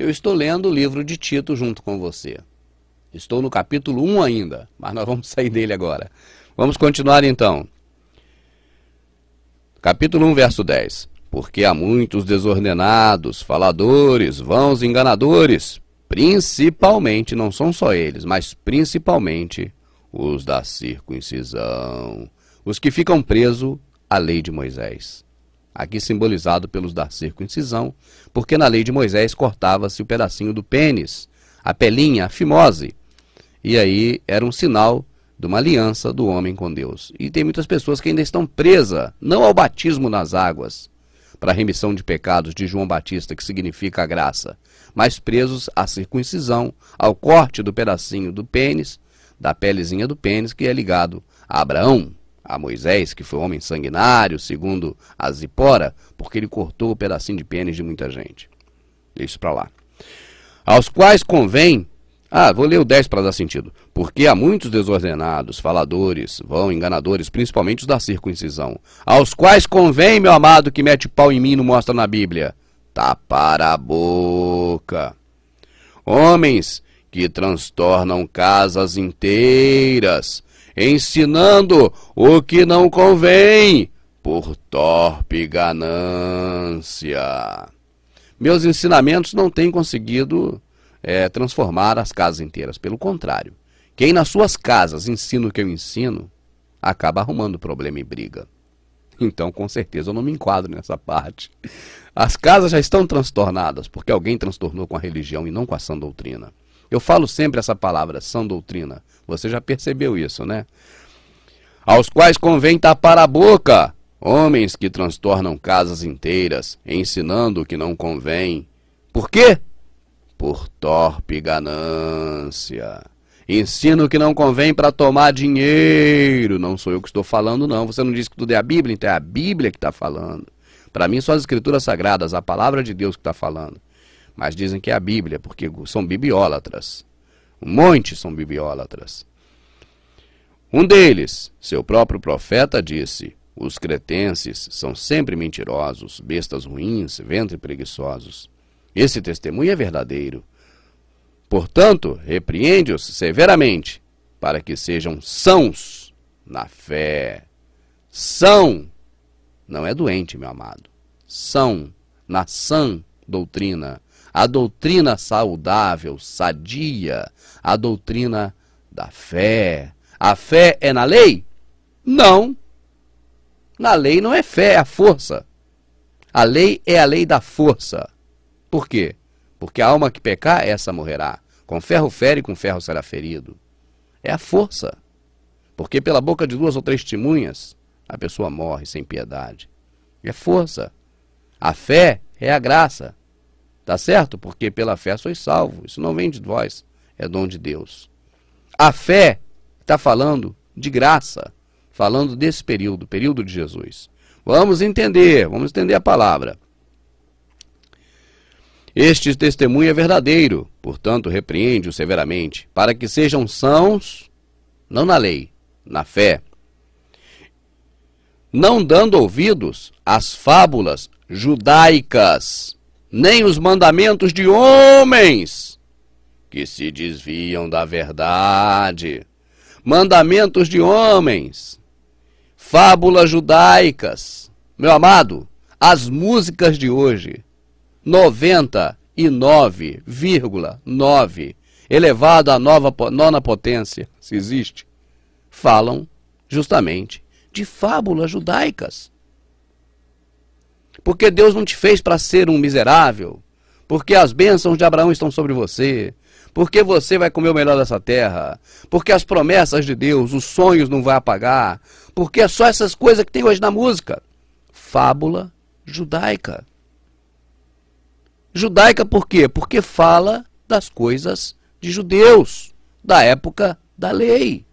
Eu estou lendo o livro de Tito junto com você. Estou no capítulo 1 ainda, mas nós vamos sair dele agora. Vamos continuar então. Capítulo 1, verso 10. Porque há muitos desordenados, faladores, vãos enganadores, principalmente, não são só eles, mas principalmente os da circuncisão, os que ficam presos à lei de Moisés aqui simbolizado pelos da circuncisão, porque na lei de Moisés cortava-se o pedacinho do pênis, a pelinha, a fimose, e aí era um sinal de uma aliança do homem com Deus. E tem muitas pessoas que ainda estão presas, não ao batismo nas águas, para a remissão de pecados de João Batista, que significa a graça, mas presos à circuncisão, ao corte do pedacinho do pênis, da pelezinha do pênis, que é ligado a Abraão a Moisés, que foi um homem sanguinário, segundo a Zipora, porque ele cortou o pedacinho de pênis de muita gente. Deixa isso para lá. Aos quais convém. Ah, vou ler o 10 para dar sentido. Porque há muitos desordenados, faladores, vão enganadores, principalmente os da circuncisão. Aos quais convém, meu amado, que mete pau em mim e não mostra na Bíblia. Tapar a boca. Homens que transtornam casas inteiras ensinando o que não convém por torpe ganância. Meus ensinamentos não têm conseguido é, transformar as casas inteiras. Pelo contrário, quem nas suas casas ensina o que eu ensino, acaba arrumando problema e briga. Então, com certeza, eu não me enquadro nessa parte. As casas já estão transtornadas, porque alguém transtornou com a religião e não com a sã doutrina. Eu falo sempre essa palavra, sã doutrina. Você já percebeu isso, né? Aos quais convém tapar a boca, homens que transtornam casas inteiras, ensinando o que não convém. Por quê? Por torpe ganância. Ensino que não convém para tomar dinheiro. Não sou eu que estou falando, não. Você não disse que tudo é a Bíblia, então é a Bíblia que está falando. Para mim, são as escrituras sagradas, a palavra de Deus que está falando mas dizem que é a Bíblia, porque são bibliólatras. Um monte são bibliólatras. Um deles, seu próprio profeta, disse: Os cretenses são sempre mentirosos, bestas ruins, ventre preguiçosos. Esse testemunho é verdadeiro. Portanto, repreende-os severamente, para que sejam sãos na fé. São, não é doente, meu amado, são na sã doutrina a doutrina saudável, sadia, a doutrina da fé. A fé é na lei? Não. Na lei não é fé, é a força. A lei é a lei da força. Por quê? Porque a alma que pecar, essa morrerá. Com ferro fere, com ferro será ferido. É a força. Porque pela boca de duas ou três testemunhas, a pessoa morre sem piedade. É força. A fé é a graça. Tá certo? Porque pela fé sois salvos. Isso não vem de vós, é dom de Deus. A fé está falando de graça, falando desse período, período de Jesus. Vamos entender, vamos entender a palavra. Este testemunho é verdadeiro, portanto, repreende-o severamente, para que sejam sãos, não na lei, na fé. Não dando ouvidos às fábulas judaicas nem os mandamentos de homens que se desviam da verdade, mandamentos de homens, fábulas judaicas. Meu amado, as músicas de hoje, 99,9 elevado à nova, nona potência, se existe, falam justamente de fábulas judaicas. Porque Deus não te fez para ser um miserável. Porque as bênçãos de Abraão estão sobre você. Porque você vai comer o melhor dessa terra. Porque as promessas de Deus, os sonhos não vai apagar. Porque é só essas coisas que tem hoje na música. Fábula judaica. Judaica por quê? Porque fala das coisas de judeus, da época da lei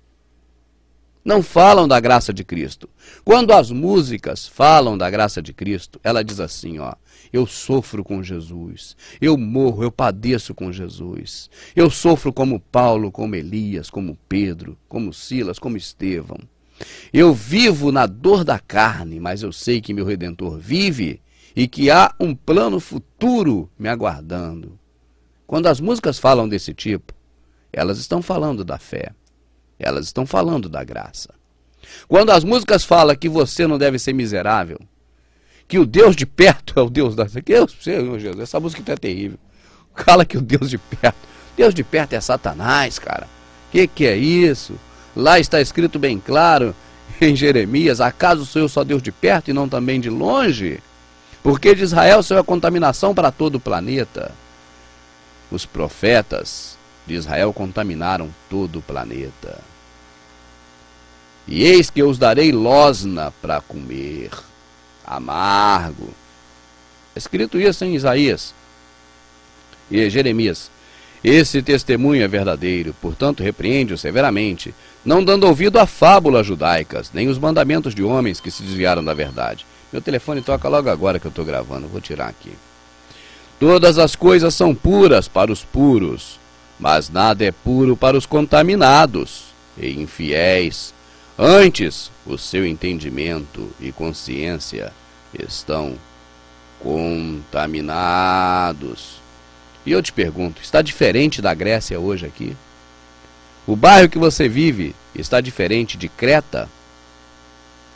não falam da graça de Cristo. Quando as músicas falam da graça de Cristo, ela diz assim, ó: eu sofro com Jesus, eu morro, eu padeço com Jesus. Eu sofro como Paulo, como Elias, como Pedro, como Silas, como Estevão. Eu vivo na dor da carne, mas eu sei que meu redentor vive e que há um plano futuro me aguardando. Quando as músicas falam desse tipo, elas estão falando da fé. Elas estão falando da graça. Quando as músicas falam que você não deve ser miserável, que o Deus de perto é o Deus da. Deus, Senhor Jesus, essa música é terrível. Cala que o Deus de perto. Deus de perto é Satanás, cara. Que que é isso? Lá está escrito bem claro em Jeremias: Acaso sou eu só Deus de perto e não também de longe? Porque de Israel sou a contaminação para todo o planeta. Os profetas de Israel contaminaram todo o planeta. E eis que eu os darei losna para comer, amargo. Escrito isso em Isaías e Jeremias. Esse testemunho é verdadeiro, portanto repreende-o severamente, não dando ouvido a fábulas judaicas, nem os mandamentos de homens que se desviaram da verdade. Meu telefone toca logo agora que eu estou gravando, vou tirar aqui. Todas as coisas são puras para os puros, mas nada é puro para os contaminados e infiéis. Antes, o seu entendimento e consciência estão contaminados. E eu te pergunto, está diferente da Grécia hoje aqui? O bairro que você vive está diferente de Creta?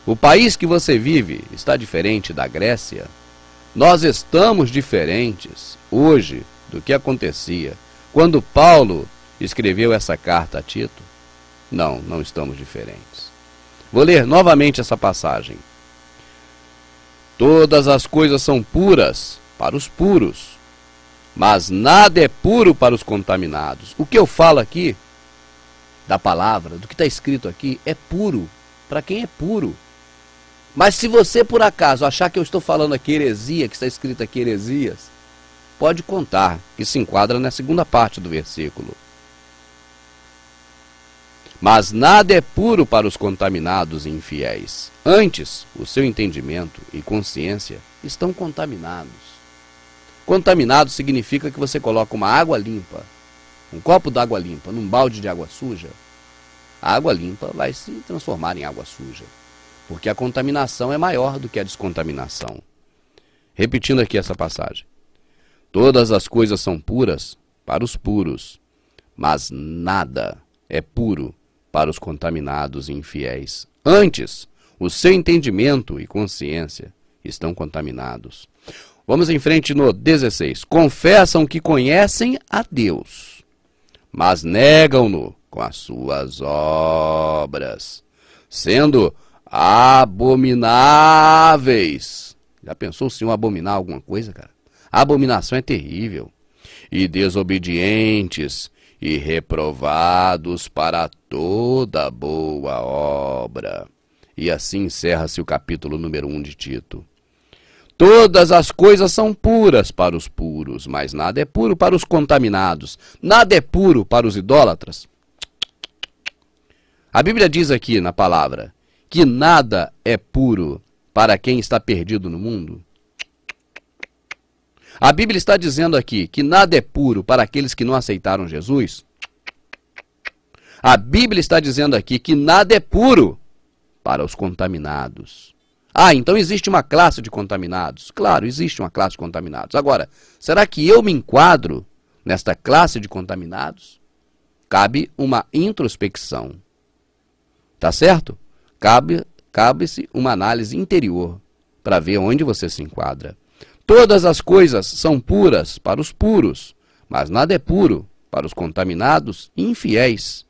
O país que você vive está diferente da Grécia? Nós estamos diferentes hoje do que acontecia quando Paulo escreveu essa carta a Tito, não, não estamos diferentes. Vou ler novamente essa passagem. Todas as coisas são puras para os puros, mas nada é puro para os contaminados. O que eu falo aqui, da palavra, do que está escrito aqui, é puro para quem é puro. Mas se você por acaso achar que eu estou falando aqui heresia, que está escrito aqui heresias, pode contar, que se enquadra na segunda parte do versículo. Mas nada é puro para os contaminados e infiéis. Antes, o seu entendimento e consciência estão contaminados. Contaminado significa que você coloca uma água limpa, um copo d'água limpa, num balde de água suja. A água limpa vai se transformar em água suja, porque a contaminação é maior do que a descontaminação. Repetindo aqui essa passagem. Todas as coisas são puras para os puros, mas nada é puro para os contaminados e infiéis. Antes, o seu entendimento e consciência estão contaminados. Vamos em frente no 16. Confessam que conhecem a Deus, mas negam-no com as suas obras, sendo abomináveis. Já pensou o senhor abominar alguma coisa, cara? A abominação é terrível. E desobedientes e reprovados para toda boa obra. E assim encerra-se o capítulo número 1 um de Tito. Todas as coisas são puras para os puros, mas nada é puro para os contaminados, nada é puro para os idólatras. A Bíblia diz aqui na palavra que nada é puro para quem está perdido no mundo. A Bíblia está dizendo aqui que nada é puro para aqueles que não aceitaram Jesus? A Bíblia está dizendo aqui que nada é puro para os contaminados. Ah, então existe uma classe de contaminados. Claro, existe uma classe de contaminados. Agora, será que eu me enquadro nesta classe de contaminados? Cabe uma introspecção. Tá certo? Cabe cabe-se uma análise interior para ver onde você se enquadra. Todas as coisas são puras para os puros, mas nada é puro para os contaminados e infiéis,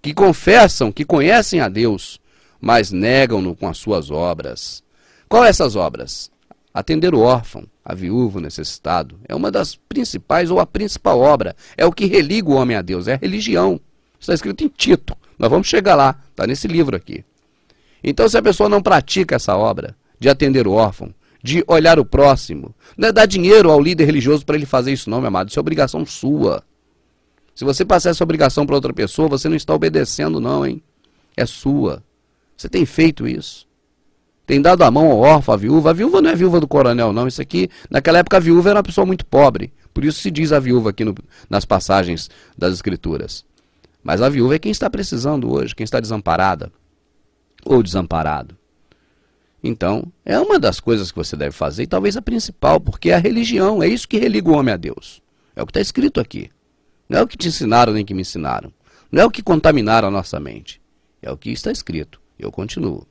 que confessam que conhecem a Deus, mas negam-no com as suas obras. Qual é essas obras? Atender o órfão, a viúva, o necessitado. É uma das principais ou a principal obra. É o que religa o homem a Deus, é a religião. Está escrito em Tito. Nós vamos chegar lá, está nesse livro aqui. Então, se a pessoa não pratica essa obra de atender o órfão, de olhar o próximo. Não é dar dinheiro ao líder religioso para ele fazer isso, não, meu amado. Isso é obrigação sua. Se você passar essa obrigação para outra pessoa, você não está obedecendo, não, hein? É sua. Você tem feito isso. Tem dado a mão ao órfão, à viúva. A viúva não é viúva do coronel, não. Isso aqui, naquela época, a viúva era uma pessoa muito pobre. Por isso se diz a viúva aqui no, nas passagens das Escrituras. Mas a viúva é quem está precisando hoje, quem está desamparada ou desamparado. Então, é uma das coisas que você deve fazer, e talvez a principal, porque é a religião, é isso que religa o homem a Deus. É o que está escrito aqui. Não é o que te ensinaram nem que me ensinaram. Não é o que contaminaram a nossa mente. É o que está escrito. Eu continuo.